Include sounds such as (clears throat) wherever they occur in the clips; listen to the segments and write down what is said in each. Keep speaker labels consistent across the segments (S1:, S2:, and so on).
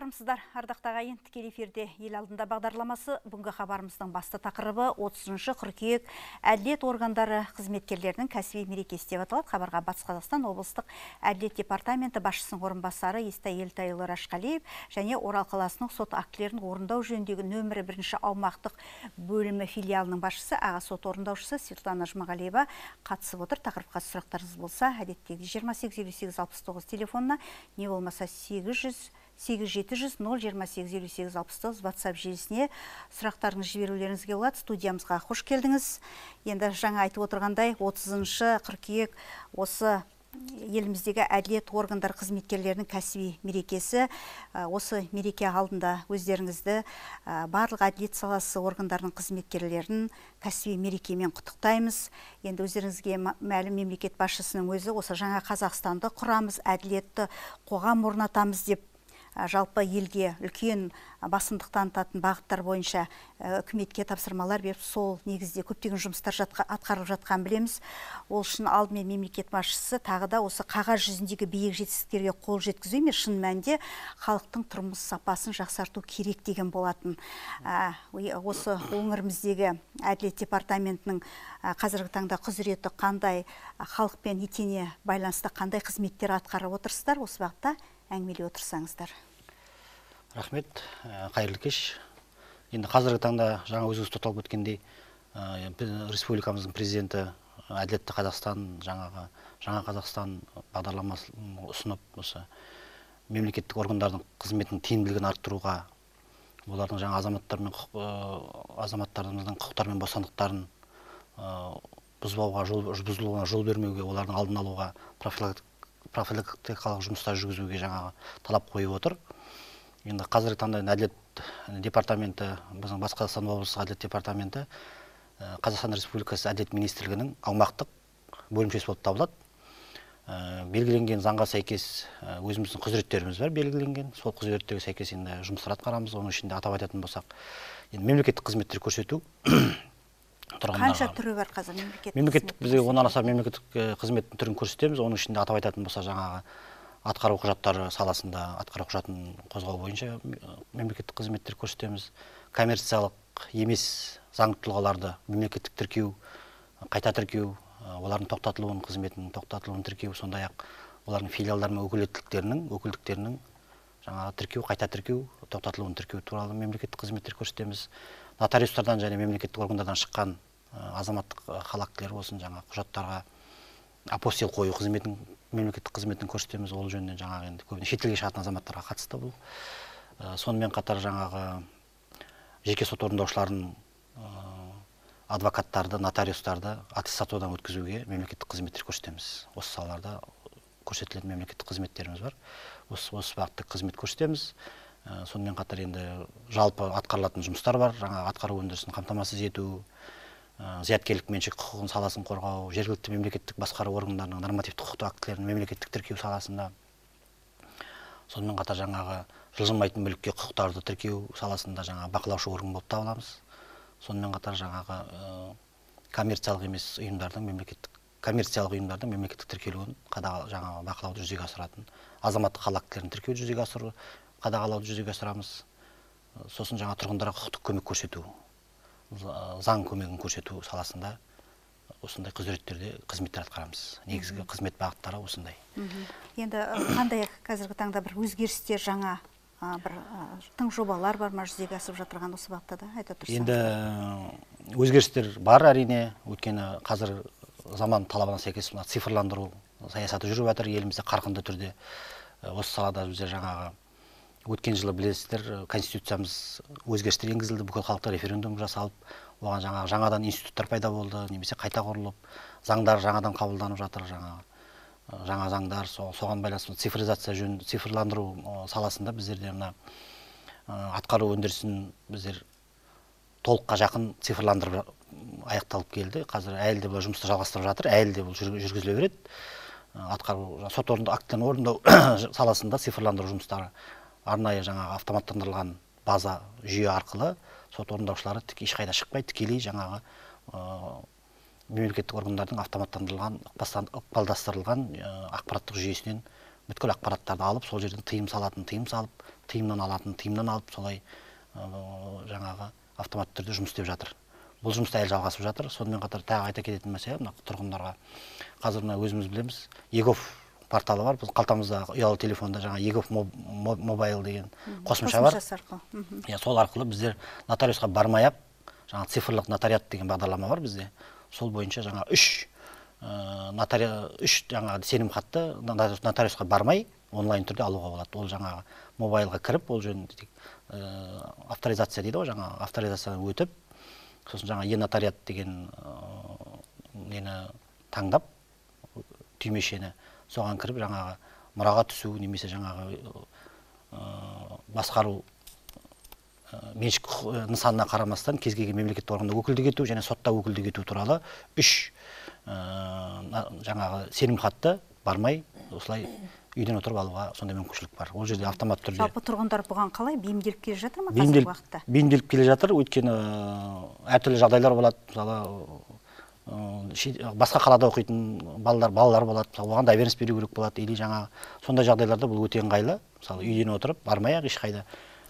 S1: армысыздар ардақты ағайын тікелей эфирде ел алдында бағдарламасы бүгінгі хабарымыздың басты тақырыбы 30-шы қыркүйек әділет органдары қызметкерлерінің кәсіби мерекесі деп аталады хабарға батыс қазақстан облыстық әділет департаменті басшысының орынбасары естай елтайұлы рашқалиев және орал қаласының сот актілерін орындау жөніндегі нөмірі бірінші аумақтық бөлімі филиалының басшысы аға сот орындаушысы светлана жұмағалиева қатысып отыр тақырыпқа сұрақтарыңыз болса әдеттегі жиырма сегіз елу сегіз алпыс тоғыз телефонына не болмаса сегіз жүз сегіз жеті жүз ноль жиырма желісіне сұрақтарыңызды жіберулеріңізге болады студиямызға қош келдіңіз енді жаңа айтып отырғандай отызыншы қыркүйек осы еліміздегі әділет органдар қызметкерлерінің кәсіби мерекесі ә, осы мереке алдында өздеріңізді ә, барлық әділет саласы органдарының қызметкерлерін кәсіби мерекемен құттықтаймыз енді өздеріңізге мәлім мемлекет басшысының өзі осы жаңа қазақстанды құрамыз әділетті қоғам орнатамыз деп жалпы елге үлкен басымдық танытатын бағыттар бойынша үкіметке тапсырмалар беріп сол негізде көптеген жұмыстар жатқа, атқарылып жатқанын білеміз ол үшін алдымен мемлекет басшысы тағы да осы қағаз жүзіндегі биік жетістіктерге қол жеткізу емес шын мәнінде халықтың тұрмыс сапасын жақсарту керек деген болатын осы өңіріміздегі әділет департаментінің қазіргі таңда құзыреті қандай халықпен етене байланысты қандай қызметтер атқарып отырсыздар осы бағытта отырсаңыздар
S2: рахмет э, қайырлы кеш енді қазіргі таңда жаңа өзіңіз тоқталып өткендей э, республикамыздың президенті э, әділетті қазақстан жаңағы жаңа қазақстан бағдарламасын ұсынып осы мемлекеттік органдардың қызметінің тиімділігін арттыруға олардың жаңа азаматтарының азаматтарымыздың құқықтары мен бостандықтарын бұзбауға жол бұзылуына жол бермеуге олардың алдын алуға профилактикалық жұмыстар жүргізуге жаңағы талап қойып отыр енді қазіргі таңда әділет департаменті біздің батыс қазақстан облысы әділет департаменті қазақстан республикасы әділет министрлігінің аумақтық бөлімшесі болып табылады белгіленген заңға сәйкес өзіміздің құзыреттеріміз бар белгіленген сол құзыреттерге сәйкес енді жұмыстар атқарамыз оның ішінде атап айтатын болсақ енді мемлекеттік қызметтер көрсету (coughs) қанша
S1: түрі бар қазір мемлекеттік мемлекеттік
S2: бізде оннан аса мемлекеттік қызметтің түрін көрсетеміз оның ішінде атап айтатын болса жаңағы атқару құжаттары саласында атқару құжатын қозғау бойынша мемлекеттік қызметтер көрсетеміз коммерциялық емес заңды тұлғаларды мемлекеттік тіркеу қайта тіркеу олардың тоқтатылуын қызметінің тоқтатылуын тіркеу сондай ақ олардың филиалдар мен өкілеттіктерінің өкілдіктерінің жаңағы тіркеу қайта тіркеу тоқтатылуын тіркеу туралы мемлекеттік қызметтер көрсетеміз нотариустардан және мемлекеттік органдардан шыққан азаматтық хал актілер болсын жаңағы құжаттарға апостил қою қызметін мемлекеттік қызметін көрсетеміз ол жөнінен жаңағы енді көбіне шетелге шығатын азаматтарға қатысты бұл э, сонымен қатар жаңағы жеке сот орындаушыларын э, адвокаттарды нотариустарды аттестатудан өткізуге мемлекеттік қызметтер көрсетеміз осы салаларда көрсетілетін мемлекеттік қызметтеріміз бар осы осы бағытта қызмет көрсетеміз э, сонымен қатар енді жалпы атқарылатын жұмыстар бар жаңағы атқару өндірісін қамтамасыз ету Э, зияткерлік меншік құқығын саласын қорғау жергілікті мемлекеттік басқару органдарының нормативтік құқықтық актілерін мемлекеттік тіркеу саласында сонымен қатар жаңағы жылжымайтын мүлікке құқықтарды тіркеу саласында жаңағы бақылаушы орган болып табыламыз сонымен қатар жаңағы ә, коммерциялық емес ұйымдардың мемлекеттік коммерциялық ұйымдардың мемлекеттік тіркелуін қадағал жаңағы бақылауды жүзеге асыратын азаматтық хал актілерін тіркеуді жүзеге асыру қадағалауды жүзеге асырамыз э, сосын жаңа тұрғындарға құқықтық көмек көрсету заң көмегін көрсету саласында осындай құзыреттерде қызметтер атқарамыз негізгі қызмет бағыттары осындай
S1: енді қандай қазіргі таңда бір өзгерістер жаңа бір тың жобалар бар ма жүзеге асып жатырған осы бағытта да айта тұрсаңыз
S2: енді өзгерістер бар әрине өйткені қазір заман талабына сәйкес мына цифрландыру саясаты жүріп жатыр елімізде қарқынды түрде осы салада біздер жаңағы өткен жылы білесіздер э, конституциямыз өзгерістер енгізілді бүкіл халықтық референдум жасалып оған жаңағы жаңадан институттар пайда болды немесе қайта құрылып заңдар жаңадан қабылданып жатыр жаңағы э, жаңа заңдар соған байланысты цифризация жөн цифрландыру саласында біздерде мына э, атқару өндірісін біздер толыққа жақын цифрландырып аяқталып келді қазір әлі де бұл жұмысты жалғастырып жатыр әлі де бұл жүргізіле береді атқару сот орында актілерін орындау (coughs) саласында цифрландыру жұмыстары арнайы жаңағы автоматтандырылған база жүйе арқылы сот орындаушылары ешқайда шықпай тікелей жаңағы мемлекеттік органдардың автоматтандырылған ықпалдастырылған ақпараттық жүйесінен бүткіл ақпараттарды алып сол жерден тыйым салатын тыйым салып тыйымнан алатын тыйымнан алып солай жаңағы автоматты түрде жұмыс істеп жатыр бұл жұмыс әлі жалғасып жатыр сонымен қатар тағы айта кететін мәселе мына тұрғындарға қазір мына өзіміз білеміз егов порталы бар біздің қалтамыздағы ұялы телефонда жаңа егов мобайл деген қосымша бар
S1: иә
S2: сол арқылы біздер нотариусқа бармай ақ жаңа цифрлық нотариат деген бағдарлама бар бізде сол бойынша жаңа үш э, нотари үш жаңағы сенімхатты нотариусқа бармай онлайн түрде алуға болады ол жаңағы мобайлға кіріп ол жөнінде э, авторизация дейді ғой жаңағы авторизациядан өтіп сосын жаңа е нотариат деген э, нені таңдап түймешені соған кіріп жаңағы мұраға түсу немесе жаңағы басқару меншік нысанына қарамастан кез келген мемлекеттік органда өкілдік ету және сотта өкілдік ету туралы үш жаңағы сенімхатты бармай осылай үйден отырып алуға сондай мүмкіншілік бар ол жерде автомат түрде жалпы
S1: тұрғындар бұған қалай бейімделіп келе жатыр ма қазіргі уақытта
S2: бейімделіп келе жатыр өйткені әртүрлі жағдайлар болады мысалы басқа қалада оқитын балалар балалар болады мысалы оған доверенность беру керек болады или жаңағы сондай жағдайларда бұл өте ыңғайлы мысалы үйден отырып бармай ақ ешқайда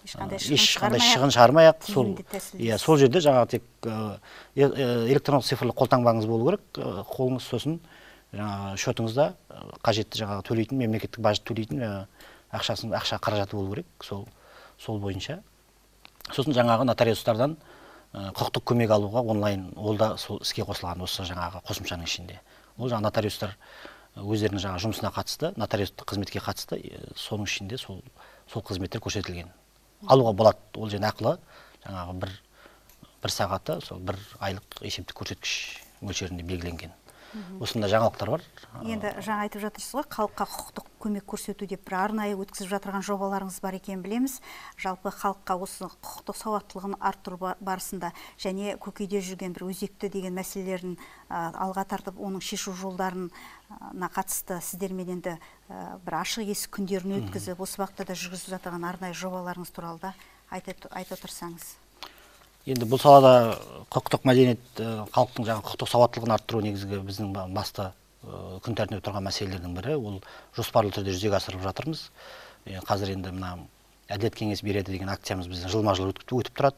S2: ешқандай шығын шығармай ақ сол иә сол жерде жаңағы тек электрондық цифрлық қолтаңбаңыз болу керек қолыңыз сосын жаңағы счетыңызда қажетті жаңағы төлейтін мемлекеттік баж төлейтін ақшасын ақша қаражаты болу керек сол сол бойынша сосын жаңағы нотариустардан Э, құқықтық көмек алуға онлайн ол да сол іске қосылған осы жаңағы қосымшаның ішінде ол жаңағы нотариустар э, өздерінің жаңағы жұмысына қатысты нотариустық қызметке қатысты э, соның ішінде сол сол қызметтер көрсетілген алуға болады ол жерде ақылы жаңағы бір бір сағаты сол бір айлық есептік көрсеткіш мөлшерінде белгіленген Осында жаңалықтар бар енді
S1: жаңа айтып жатырсыз ғой халыққа құқықтық көмек көрсету деп бір арнайы өткізіп жатырған жобаларыңыз бар екен білеміз жалпы халыққа осы құқықтық сауаттылығын арттыру барысында және көкейде жүрген бір өзекті деген мәселелерін алға тартып оның шешу жолдарына қатысты сіздермен енді бір ашық есік күндерін өткізіп осы бағытта да жүргізіп жатырған арнайы жобаларыңыз туралы да айта, айта
S2: енді бұл салада құқықтық мәдениет э, халықтың жаңағы құқықтық сауаттылығын арттыру негізгі біздің басты э, күн тәртібінде тұрған мәселелердің бірі ол жоспарлы түрде жүзеге асырып жатырмыз қазір енді мына әділет кеңес береді деген акциямыз біздің жылма жыл өтіп тұрады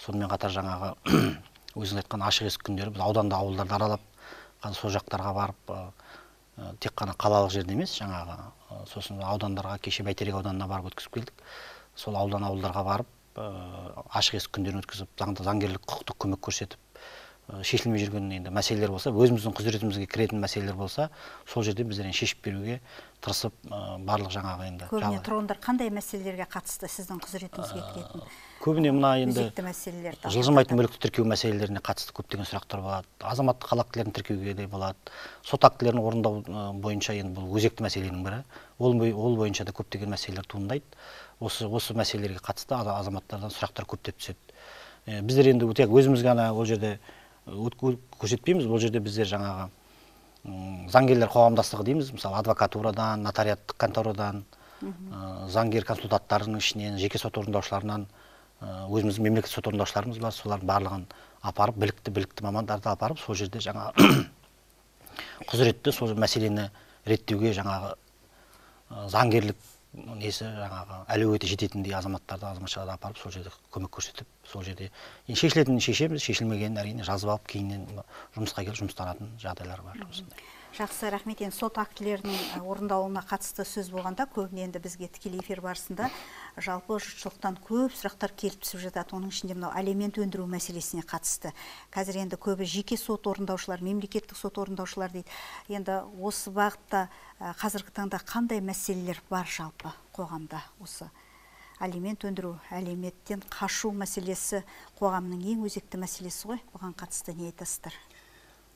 S2: сонымен қатар жаңағы (coughs) өзіңіз айтқан ашық есік күндері біз ауданда ауылдарды аралап қазір сол жақтарға барып э, тек қана қалалық жерде емес жаңағы сосын аудандарға кеше бәйтерек ауданына барып өткізіп келдік сол аудан ауылдарға барып Э, ашық есік күндерін өткізіп заңда заңгерлік құқықтық көмек көрсетіп э, шешілмей жүрген енді мәселелер болса өзіміздің құзыретімізге кіретін мәселелер болса сол жерде біздер енді шешіп беруге тырысып э, барлық жаңағы енді көбіне
S1: тұрғындар қандай мәселелерге қатысты сіздің құзыретіңізге кіретін
S2: көбіне мына енді жылжымайтын мүлікті тіркеу мәселелеріне қатысты көптеген сұрақтар болады азаматтық хал актілерін тіркеуге де болады сот актілерін орындау бойынша енді бұл өзекті мәселенің бірі ол, ол бойынша да көптеген мәселелер туындайды осы осы мәселелерге қатысты азаматтардан сұрақтар көптеп түседі ә, біздер енді тек өзіміз ғана ол жерде көрсетпейміз ол жерде біздер жаңағы заңгерлер қоғамдастығы дейміз мысалы адвокатурадан нотариаттық конторадан ә, заңгер консультанттарының ішінен жеке сот орындаушыларынан өзіміздің мемлекеттік сот орындаушыларымыз бар солардың барлығын апарып білікті білікті мамандарды апарып сол жерде жаңағы (coughs) құзыретті сол мәселені реттеуге жаңағы заңгерлік несі жаңағы әлеуеті жететіндей азаматтарды азаматшаларды апарып сол жерде көмек көрсетіп сол жерде шешілетінін шешеміз шешілмегенін әрине жазып алып кейіннен жұмысқа келіп жұмыстанатын жағдайлар бар
S1: осындай жақсы рахмет енді сот актілерінің орындалуына қатысты сөз болғанда көбіне енді бізге тікелей эфир барысында жалпы жұртшылықтан көп сұрақтар келіп түсіп жатады оның ішінде мынау алимент өндіру мәселесіне қатысты қазір енді көбі жеке сот орындаушылар мемлекеттік сот орындаушылар дейді енді осы бағытта қазіргі таңда қандай мәселелер бар жалпы қоғамда осы алимент өндіру әлеметтен қашу мәселесі қоғамның ең өзекті мәселесі ғой бұған қатысты не айтасыздар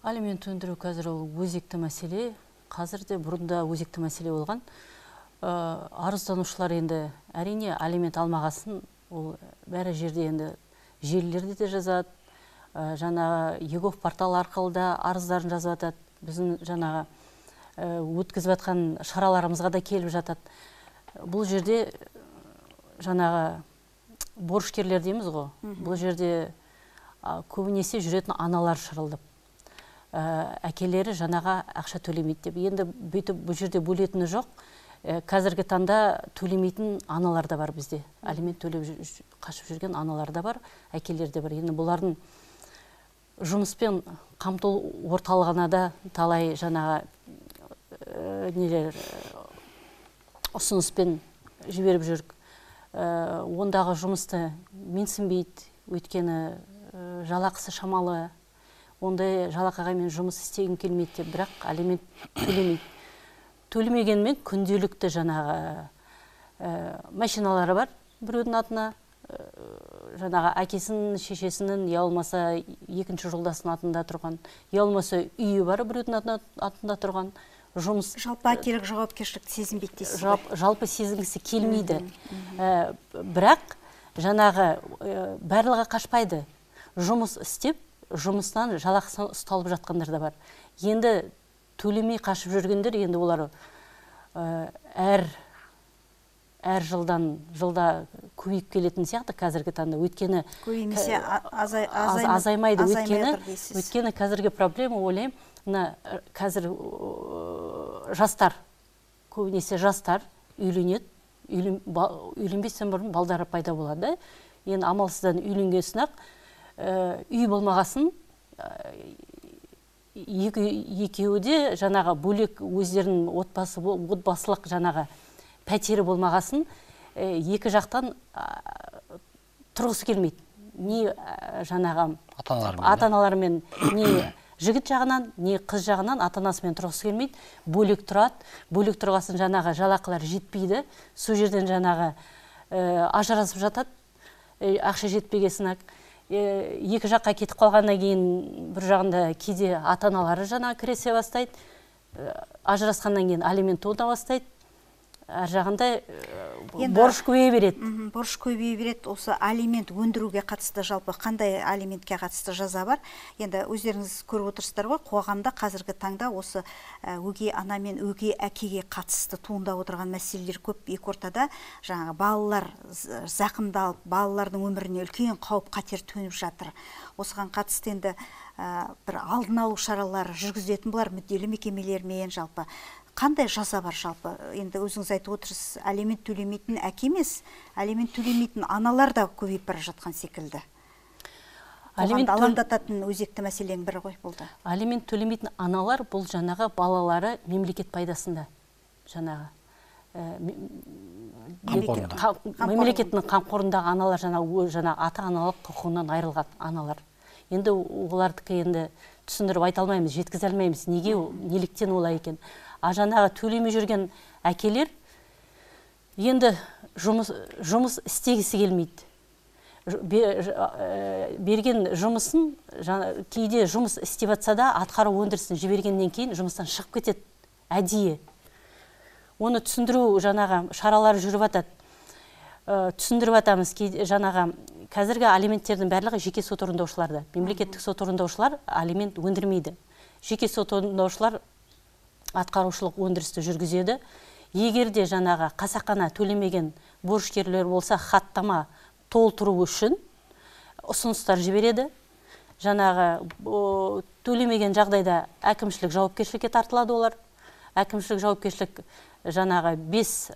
S1: алимент өндіру қазір ол
S3: өзекті мәселе қазір де бұрын да өзекті мәселе болған э, арызданушылар енді әрине алимент алмағасын ол бәрі жерде енді желілерде де жазады жана э, жаңағы егов портал арқылы да арыздарын жазып жатады біздің жаңағы э, өткізіп жатқан шараларымызға да келіп жатады бұл жерде жаңағы борышкерлер дейміз ғой бұл жерде көбінесе жүретін аналар шырылдап Э, әкелері жанаға ақша төлемейді деп енді бүйтіп бұл жерде бөлетіні жоқ э, қазіргі таңда төлемейтін аналар да бар бізде алимент төлеп қашып жүрген аналар да бар әкелер де бар енді бұлардың жұмыспен қамту орталығына да талай жаңағы э, нелер ұсыныспен жіберіп жүр ондағы жұмысты менсінбейді өйткені жалақысы шамалы ондай жалақыға мен жұмыс істегім келмейді деп бірақ алимент төлемейді төлемегенмен күнделікті жаңағы ә, машиналары бар біреудің атына ә, жаңағы әкесінің шешесінің я болмаса екінші жолдасының атында тұрған я болмаса үйі бар біреудің атына, атында тұрған жұмыс э, жалпы әкелік жауапкершілікті сезінбейді дейсіз жалпы сезінгісі келмейді ә, бірақ жаңағы ә, барлығы қашпайды жұмыс істеп жұмыстан жалақысынан ұсталып жатқандар да бар енді төлемей қашып жүргендер енді олар э, әр әр жылдан жылда көбейіп келетін сияқты қазіргі таңда өйткені
S1: көбеймесе азаймайды өйткені
S3: өйткені қазіргі проблема ойлаймын мына э, қазір э, жастар көбінесе жастар үйленеді үйленбестен бұрын балдары пайда болады енді амалсыздан соң ақ Э, үй болмағасын э, екі, екеуі де жаңағы бөлек өздерінің отбасы отбасылық жаңағы пәтері болмағасын э, екі жақтан тұрғысы келмейді не жаңағы
S2: ата
S3: аналармен не жігіт жағынан не қыз жағынан ата анасымен тұрғысы келмейді бөлек тұрады бөлек тұрғасын жаңағы жалақылар жетпейді сол жерден жаңағы ажырасып жатады ақша жетпегесін ақ екі жаққа кетіп қалғаннан кейін бір жағында кейде ата аналары жаңағы кіресе бастайды ажырасқаннан
S1: кейін алимент тода бастайды ар жағында э, борыш көбейе береді борыш көбейе береді осы алимент өндіруге қатысты жалпы қандай алиментке қатысты жаза бар енді өздеріңіз көріп отырсыздар ғой қоғамда қазіргі таңда осы э, өгей ана мен өгей әкеге қатысты туындап отырған мәселелер көп екі ортада жаңағы балалар зақымдалып балалардың өміріне үлкен қауіп қатер төніп жатыр осыған қатысты енді э, бір алдын алу шаралары жүргізетін болар мүдделі мекемелермен жалпы қандай жаза бар жалпы енді өзіңіз айтып отырсыз алимент төлемейтін әке емес алимент төлемейтін аналар да көбейіп бара жатқан секілді алимент алаңдататын өзекті мәселенің бірі ғой бұл да
S3: алимент төлемейтін аналар бұл жаңағы балалары мемлекет пайдасында жаңағы э, мемлекеттің қамқорындағы аналар жаңағы ата аналық құқығынан айырылған аналар енді олардікі енді түсіндіріп айта алмаймыз жеткізе алмаймыз неге неліктен олай екен а жаңағы төлемей жүрген әкелер енді жұмыс, жұмыс істегісі келмейді э, берген жұмысын кейде жұмыс істеп жатса да атқару өндірісін жібергеннен кейін жұмыстан шығып кетеді әдейі оны түсіндіру жаңағы шаралар жүріп жатады э, түсіндіріп жатамыз жаңағы қазіргі алименттердің барлығы жеке сот орындаушыларда мемлекеттік сот орындаушылар алимент өндірмейді жеке сот орындаушылар атқарушылық өндірісті жүргізеді егер де жаңағы қасақана төлемеген борышкерлер болса хаттама толтыру үшін ұсыныстар жібереді жаңағы төлемеген жағдайда әкімшілік жауапкершілікке тартылады олар әкімшілік жауапкершілік жаңағы бес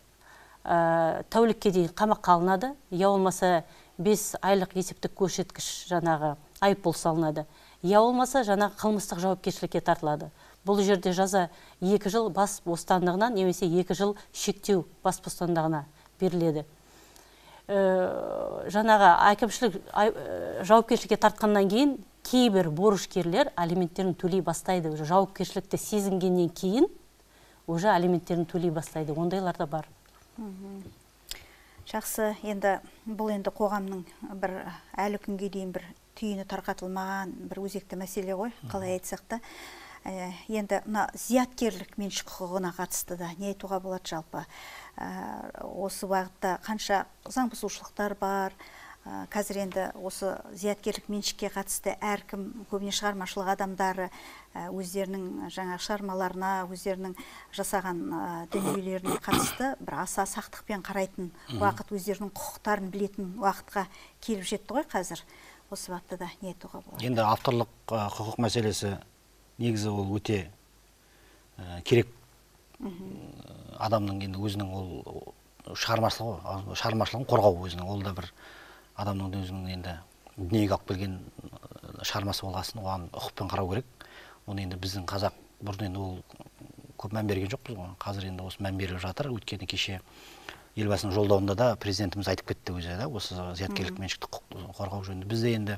S3: ә, тәулікке дейін қамаққа алынады я болмаса бес айлық есептік көрсеткіш жаңағы айыппұл салынады я болмаса жаңағы қылмыстық жауапкершілікке тартылады бұл жерде жаза екі жыл бас бостандығынан немесе екі жыл шектеу бас бостандығына беріледі э, жаңағы әкімшілік э, жауапкершілікке тартқаннан кейін кейбір борышкерлер алименттерін төлей бастайды уже жауапкершілікті сезінгеннен кейін уже алименттерін төлей бастайды ондайлар да бар
S1: жақсы енді бұл енді қоғамның бір әлі күнге дейін бір түйіні тарқатылмаған бір өзекті мәселе ғой қалай айтсақ та Э, енді мына зияткерлік меншік құқығына қатысты да не айтуға болады жалпы э, осы бағытта қанша заң бұзушылықтар бар э, қазір енді осы зияткерлік меншікке қатысты әркім көбіне шығармашылық адамдары өздерінің жаңа шығармаларына өздерінің жасаған дүниелеріне қатысты бір аса сақтықпен қарайтын уақыт өздерінің құқықтарын білетін уақытқа келіп жетті ғой қазір осы бағытта да не айтуға болады
S2: енді авторлық құқық мәселесі негізі ол өте ә, керек э, адамның енді өзінің ол шығармашылығы ғой шығармашылығын қорғау өзінің ол да бір адамның өзінің енді дүниеге алып келген э, шығармасы болғасын оған ұқыппен қарау керек оны енді біздің қазақ бұрын енді ол көп мән берген жоқпыз ғой қазір енді осы мән беріліп жатыр өйткені кеше елбасының жолдауында да президентіміз айтып кетті өзі да осы зияткерлік меншікті құқық қорғау жөнінде бізде енді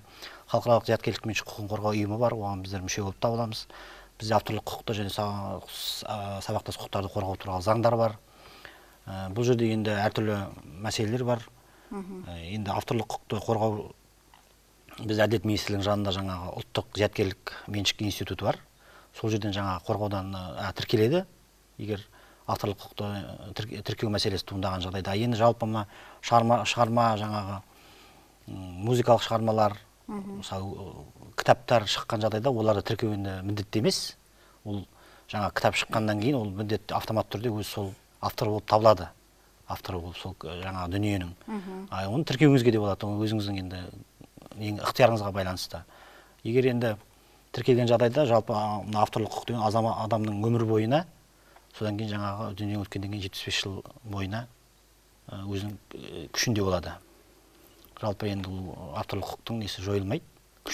S2: халықаралық зияткерлік меншік құқығын қорғау ұйымы бар оған біздер мүше болып табыламыз бізде авторлық құқықты және сабақтас құқықтарды қорғау туралы заңдар бар бұл жерде енді әртүрлі мәселелер бар енді авторлық құқықты қорғау біз әділет министрлігінің жанында жаңағы ұлттық зияткерлік меншік институты бар сол жерден жаңағы қорғаудан тіркеледі егер авторлық құқықты э, тіркеу мәселесі туындаған жағдайда енді жалпы мына шығарма, шығарма жаңағы музыкалық шығармалар мысалы э, кітаптар шыққан жағдайда оларды тіркеу енді міндетті емес ол жаңа кітап шыққаннан кейін ол міндетті автоматты түрде өзі сол автор болып табылады авторы болып сол э, жаңа дүниенің оны тіркеуіңізге де болады ол өзіңіздің енді ең ықтиярыңызға байланысты егер енді тіркелген жағдайда жалпы мына авторлық құқық деген адамның өмір бойына содан кейін жаңағы дүниеден өткеннен кейін жетпіс бес жыл бойына өзінің күшінде болады жалпы енді ол авторлық құқықтың несі жойылмайды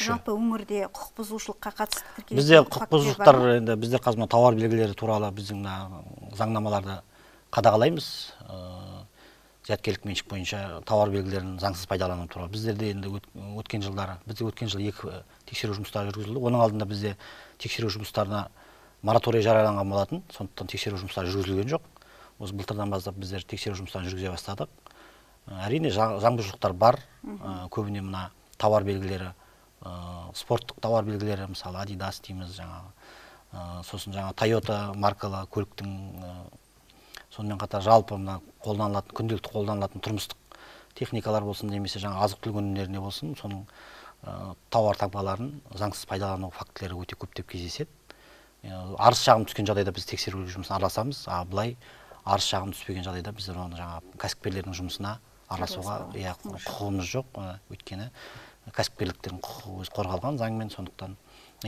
S1: жалпы өңірде құқық бұзушылыққа қатысты бізде құқық бұзушылықтар
S2: енді бізде қазір мына тауар белгілері туралы біздің мына заңнамаларды қадағалаймыз зияткерлік меншік бойынша тауар белгілерін заңсыз пайдалану туралы біздерде енді өткен жылдары бізде өткен жылы екі тексеру жұмыстары жүргізілді оның алдында бізде тексеру жұмыстарына мораторий жарияланған болатын сондықтан тексеру жұмыстары жүргізілген жоқ осы былтырдан бастап біздер тексеру жұмыстарын жүргізе бастадық ә, әрине заңбұзушылықтар бар ә, көбіне мына тауар белгілері ә, спорттық тауар белгілері мысалы адидас дейміз жаңағы ә, сосын жаңағы тойота маркалы көліктің ә, сонымен қатар жалпы мына қолданылатын күнделікті қолданылатын тұрмыстық техникалар болсын немесе жаңа азық түлік өнімдеріне болсын соның тауар таңбаларын заңсыз пайдалану фактілері өте көптеп кездеседі Э, арыз шағым түскен жағдайда біз тексеру жұмысына араласамыз а былай арыз шағым түспеген жағдайда біз оны жаңағы кәсіпкерлердің жұмысына араласуға иә құқығымыз жоқ э, өйткені кәсіпкерліктердің құқығы өзі қорғалған заңмен сондықтан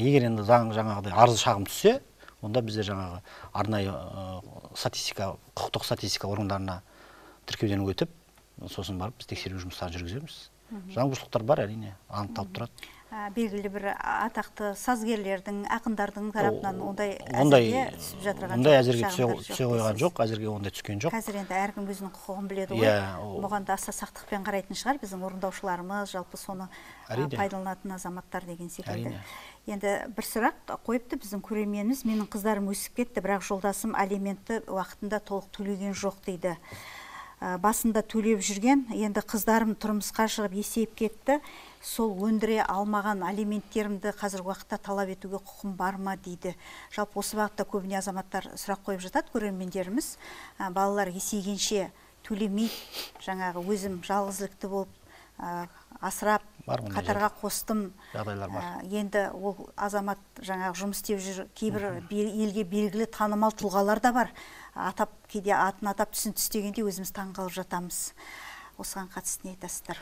S2: егер енді заң жаңағыдай арыз шағым түссе онда біздер жаңағы арнайы э, статистика құқықтық статистика органдарына тіркеуден өтіп сосын барып біз тексеру жұмыстарын жүргіземіз заңбұзушылықтар бар әрине анықталып тұрады
S1: белгілі бір атақты сазгерлердің ақындардың тарапынан ондай ондай түсіп жатыр ондай әзірге түсе
S2: қойған жоқ әзірге ондай түскен жоқ қазір
S1: енді әркім өзінің құқығын біледі ғой иә, бұған да аса сақтықпен қарайтын шығар біздің орындаушыларымыз жалпы соны
S2: пайдаланатын
S1: азаматтар деген секілді енді бір сұрақ қойыпты біздің көрерменіміз менің қыздарым өсіп кетті бірақ жолдасым алиментті уақытында толық төлеген жоқ дейді басында төлеп жүрген енді қыздарым тұрмысқа шығып есейіп кетті сол өндіре алмаған алименттерімді қазіргі уақытта талап етуге құқым бар ма дейді жалпы осы бағытта көбіне азаматтар сұрақ қойып жатады көрермендеріміз балалар есейгенше төлемейді жаңағы өзім жалғызілікті болып асырап
S2: қатарға қостым енді
S1: ол азамат жаңағы жұмыс істеп жүр кейбір елге белгілі танымал тұлғалар да бар атап кейде атын атап түсін түстегенде өзіміз таңғалып жатамыз осыған қатысты не айтасыздар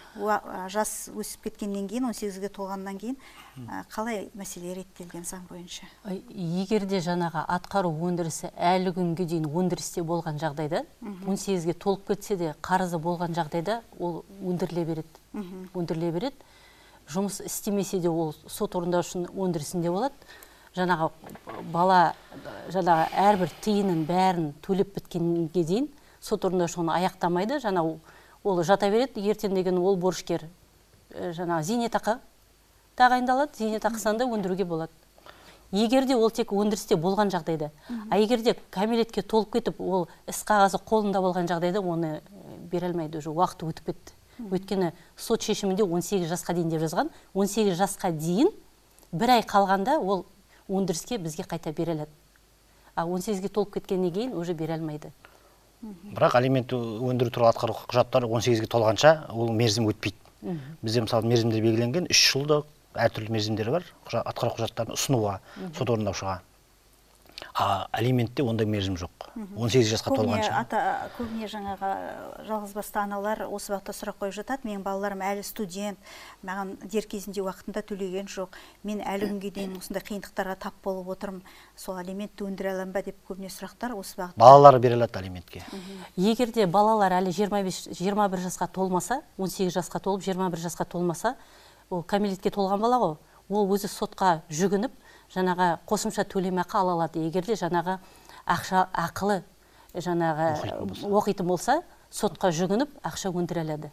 S1: жас өсіп кеткеннен кейін 18-ге толғаннан кейін қалай мәселе реттелген заң бойынша
S3: егер де жаңағы атқару өндірісі әлі күнге дейін өндірісте болған жағдайда 18-ге толып кетсе де қарызы болған жағдайда ол өндіріле береді өндіріле береді жұмыс істемесе де ол сот орындаушының өндірісінде болады жаңағы бала жаңағы әрбір тиынын бәрін төлеп біткенге дейін сот орындаушы оны аяқтамайды жаңағы ол жата береді ертең деген ол борышкер э, жаңағы зейнетақы тағайындалады зейнетақысын да өндіруге болады егер де ол тек өндірісте болған жағдайда а егер де кәмелетке толып кетіп ол іс қағазы қолында болған жағдайда оны э, бере алмайды уже уақыты өтіп кетті өйткені сот шешімінде 18 жасқа дейін деп жазған 18 жасқа дейін бір ай қалғанда ол өндіріске бізге қайта бере алады а он сегізге толып кеткеннен кейін уже бере алмайды
S2: бірақ алимент өндіру туралы атқару құжаттары он ге толғанша ол мерзім өтпейді бізде мысалы мерзімдер белгіленген үш жылдық әртүрлі мерзімдері бар атқару құжаттарын ұсынуға сот орындаушыға а алиментте ондай мерзім жоқ
S1: 18 жасқа толғанша ата көбіне жаңағы жалғызбасты аналар осы бағытта сұрақ қойып жатады менің балаларым әлі студент маған дер кезінде уақытында төлеген жоқ мен әлі күнге дейін осындай қиындықтарға тап болып отырмын сол алиментті өндіре аламын ба деп көбіне сұрақтар осы бағытта балалар бере алады алиментке
S3: егер де балалар әлі жиырма 21 жасқа толмаса сегіз жасқа толып бір жасқа толмаса ол кәмелетке толған бала ғой ол өзі сотқа жүгініп жаңағы қосымша төлемақы ала алады егер де жаңағы ақша ақылы жаңағы оқитын болса сотқа жүгініп ақша өндіре алады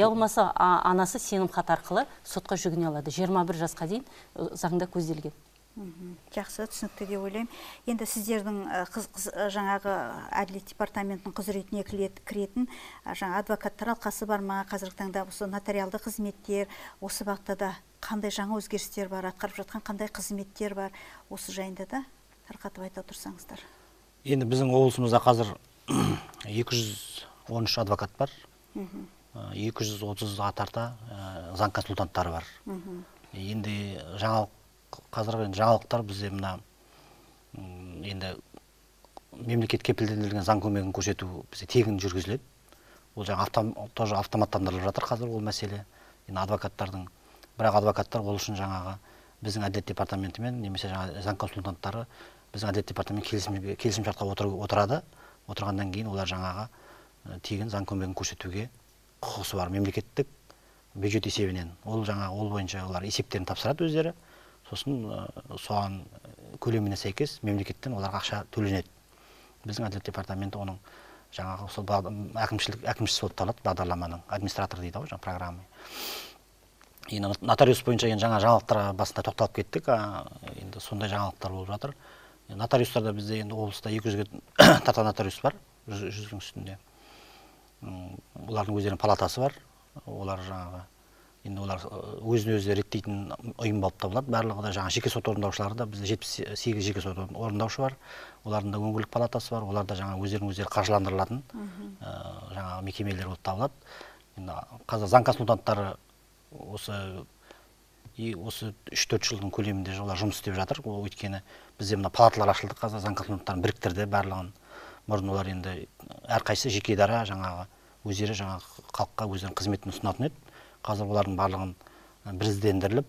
S3: я болмаса анасы сенім хат арқылы сотқа жүгіне алады 21 жасқа дейін заңда көзделген
S1: жақсы түсінікті деп ойлаймын енді сіздердің қыз, қыз жаңағы әділет департаментінің құзыретіне кіретін жаңа адвокаттар алқасы бар ма қазіргі таңда осы нотариалды қызметтер осы бағытта да қандай жаңа өзгерістер бар атқарып жатқан қандай қызметтер бар осы жайында да тарқатып айта тұрсаңыздар
S2: енді біздің облысымызда қазір 213 (clears throat) адвокат бар екі жүз отызға заң консультанттары бар енді жаңалық қазіргі енді жаңалықтар бізде мына енді мемлекет кепілдендірілген заң көмегін көрсету бізде тегін жүргізіледі ол жаңа тоже автоматтандырылып жатыр қазір ол мәселе енді адвокаттардың бірақ адвокаттар ол үшін жаңағы біздің әділет департаментімен немесе жаңа заң консультанттары біздің әділет департамент келісімшартқа келісім отыр, отырады отырғаннан кейін олар жаңағы тегін заң көмегін көрсетуге құқысы бар мемлекеттік бюджет есебінен ол жаңағы ол бойынша олар есептерін тапсырады өздері сосын соған көлеміне сәйкес мемлекеттен оларға ақша төленеді біздің әділет департаменті оның жаңағы сол әкімшілік әкімшісі болып табылады бағдарламаның администратор дейді ғой жаңағы программа енді нотариус бойынша енді жаңа жаңалықтарға басында тоқталып кеттік енді сондай жаңалықтар болып жатыр нотариустарда бізде енді облыста екі жүзге (coughs) тарта нотариус бар жүздің үстінде олардың өздерінің палатасы бар олар жаңағы енді олар өзін өзі реттейтін ұйым болып табылады барлығы да жаңағы жеке сот орындаушылары да бізде жетпіс сегіз жеке сот орындаушы бар олардың да өңірлік палатасы бар олар да жаңағы өздерін өздері қаржыландырылатын жаңағы мекемелер болып табылады енді қазір заң консультанттары осы и осы үш төрт жылдың көлемінде олар жұмыс істеп жатыр ол өйткені бізде мына палаталар ашылды қазір заң консультанттарын біріктірді барлығын бұрын олар енді әрқайсысы жеке дара жаңағы өздері жаңағы халыққа өздерінің қызметін ұсынатын еді қазір олардың барлығын біріздендіріліп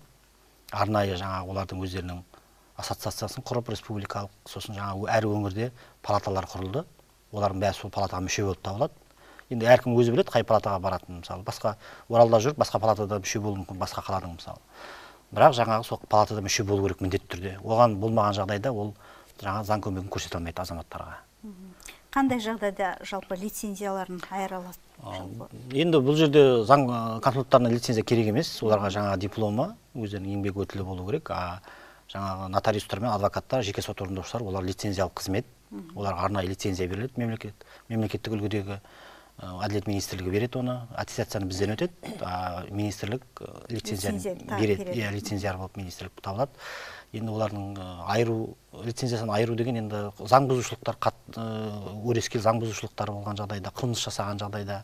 S2: арнайы жаңағы олардың өздерінің ассоциациясын құрып республикалық сосын жаңағы әр өңірде палаталар құрылды олардың бәрі сол палатаға мүше болып табылады енді әркім өзі біледі қай палатаға баратынын мысалы басқа оралда жүріп басқа палатада мүше болуы мүмкін басқа қаланың мысалы бірақ жаңағы сол палатада мүше болу керек міндетті түрде оған болмаған жағдайда ол жаңағы заң көмегін көрсете алмайды азаматтарға
S1: қандай жағдайда жалпы лицензияларын айыра
S2: алады енді бұл жерде заң консультанттарына лицензия керек емес оларға жаңа дипломы өздерінің еңбек өтілі болу керек а жаңағы нотариустар мен адвокаттар жеке сот орындаушылар олар лицензиялық қызмет оларға арнайы лицензия беріледі мемлекет мемлекеттік үлгідегі әділет министрлігі береді оны аттестацияны бізден өтеді а министрлік лицензияны береді иә лицензияр болып министрлік табылады енді олардың айыру лицензиясын айыру деген енді заң бұзушылықтар қат өрескел заң бұзушылықтар болған жағдайда қылмыс жасаған жағдайда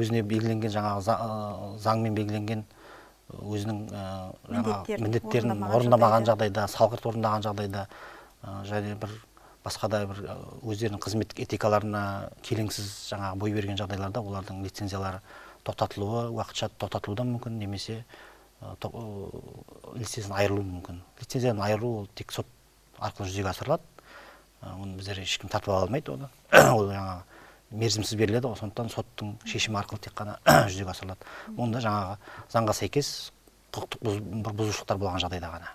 S2: өзіне белгіленген жаңағы заңмен белгіленген өзінің жаңағы міндеттерін орындамаған жағдайда салғырт орындаған жағдайда және бір басқа да бір өздерінің қызметтік этикаларына келеңсіз жаңағы бой берген жағдайларда олардың лицензиялары тоқтатылуы уақытша тоқтатылуы да мүмкін немесе лицензиядан айырылуы мүмкін лицензиядан айыру ол тек сот арқылы жүзеге асырылады оны біздер ешкім тартып ала алмайды оны ол жаңағы мерзімсіз беріледі ғой сондықтан соттың шешімі арқылы тек қана жүзеге асырылады онда жаңағы заңға сәйкес құқықтық бұзушылықтар болған жағдайда ғана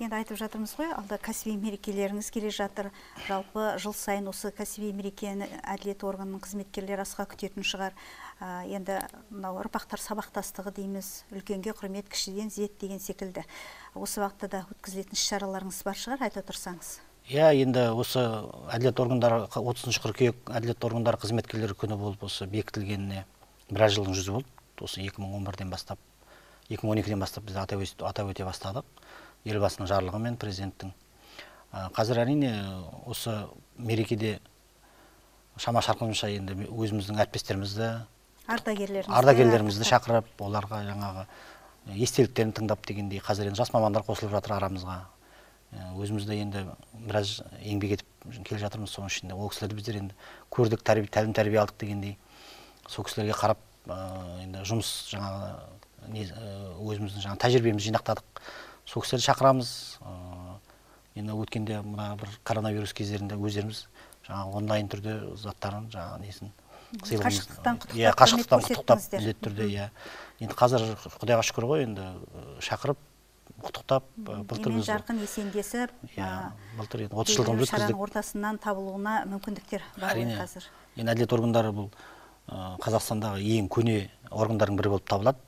S1: енді айтып жатырмыз ғой алда кәсіби мерекелеріңіз келе жатыр жалпы жыл сайын осы кәсіби мерекені әділет органының қызметкерлері асыға күтетін шығар енді мынау ұрпақтар сабақтастығы дейміз үлкенге құрмет кішіден зет деген секілді осы уақытта да өткізілетін іс шараларыңыз бар шығар айта тұрсаңыз
S2: иә енді осы әділет органдары отызыншы қыркүйек әділет органдары қызметкерлері күні болып осы бекітілгеніне біраз жылдың жүзі болды осы 2011-ден бастап 2012-ден бастап біз атап, атап өте бастадық елбасының жарлығымен президенттің қазір әрине э, осы мерекеде шама шарқымызша енді өзіміздің әріптестерімізді ардагерлерімізді ардагерлерімізді шақырып оларға жаңағы естеліктерін тыңдап дегендей қазір енді жас мамандар қосылып жатыр арамызға өзіміз де енді біраз еңбек етіп келе жатырмыз соның ішінде ол кісілерді біздер енді көрдік тәлім тәрбие алдық дегендей сол кісілерге қарап енді жұмыс жаңағы не өзіміздің жаңағы тәжірибемізді жинақтадық сол кісілерді шақырамыз енді өткенде мына бір коронавирус кездерінде өздеріміз жаңағы онлайн түрде заттарын жаңағы несін қашықтықтан құттықтап иә қашықтықтан құттықтап міндетті түрде иә енді қазір құдайға шүкір ғой енді шақырып құттықтап былтыр біз жарқын
S1: есендесіп иә
S2: былтыр енді отыз жылдығын өткіздік
S1: ортасынан табылуына мүмкіндіктер бар әрине қазір
S2: енді әділет органдары бұл қазақстандағы ең көне органдардың бірі болып табылады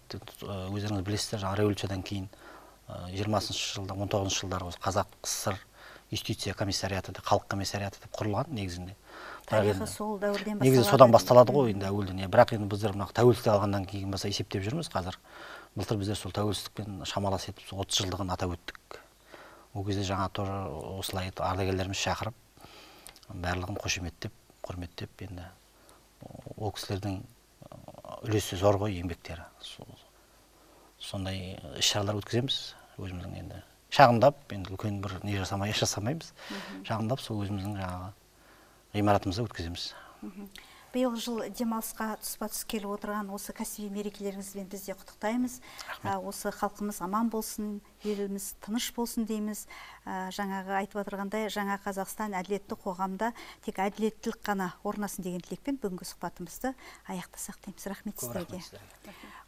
S2: өздеріңіз білесіздер жаңағы революциядан кейін жиырмасыншы жылда он тоғызыншы жылдары осы қазақ кср юстиция комиссариаты халық комиссариаты деп құрылған негізінде тарихы сол
S1: дәуірден басталады негізі содан басталады ғой
S2: енді әуелден иә бірақ енді біздер мына тәуелсіздік алғаннан кейін баса есептеп жүрміз қазір былтыр біздер сол тәуелсіздікпен шамалас етіп отыз жылдығын атап өттік ол кезде жаңа тоже осылай ардагерлеріміз шақырып барлығын қошеметтеп құрметтеп енді ол кісілердің үлесі зор ғой еңбектері сондай іс шаралар өткіземіз өзіміздің енді шағындап енді үлкен бір не жасамай іс (laughs) жасамаймыз шағындап сол өзіміздің жаңағы ғимаратымызда өткіземіз
S1: биыл жыл демалысқа тұспа тұс келіп отырған осы кәсіби мерекелеріңізбен біз де құттықтаймыз ә, осы халқымыз аман болсын еліміз тыныш болсын дейміз ә, жаңағы айтып отырғандай жаңа қазақстан әділетті қоғамда тек әділеттілік қана орнасын деген тілекпен бүгінгі сұхбатымызды аяқтасақ дейміз рахмет сіздерге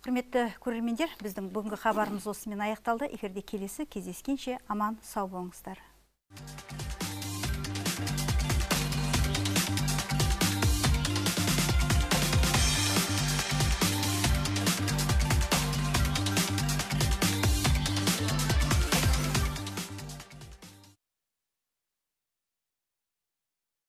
S1: құрметті көрермендер біздің бүгінгі хабарымыз осымен аяқталды эфирде келесі кездескенше аман сау болыңыздар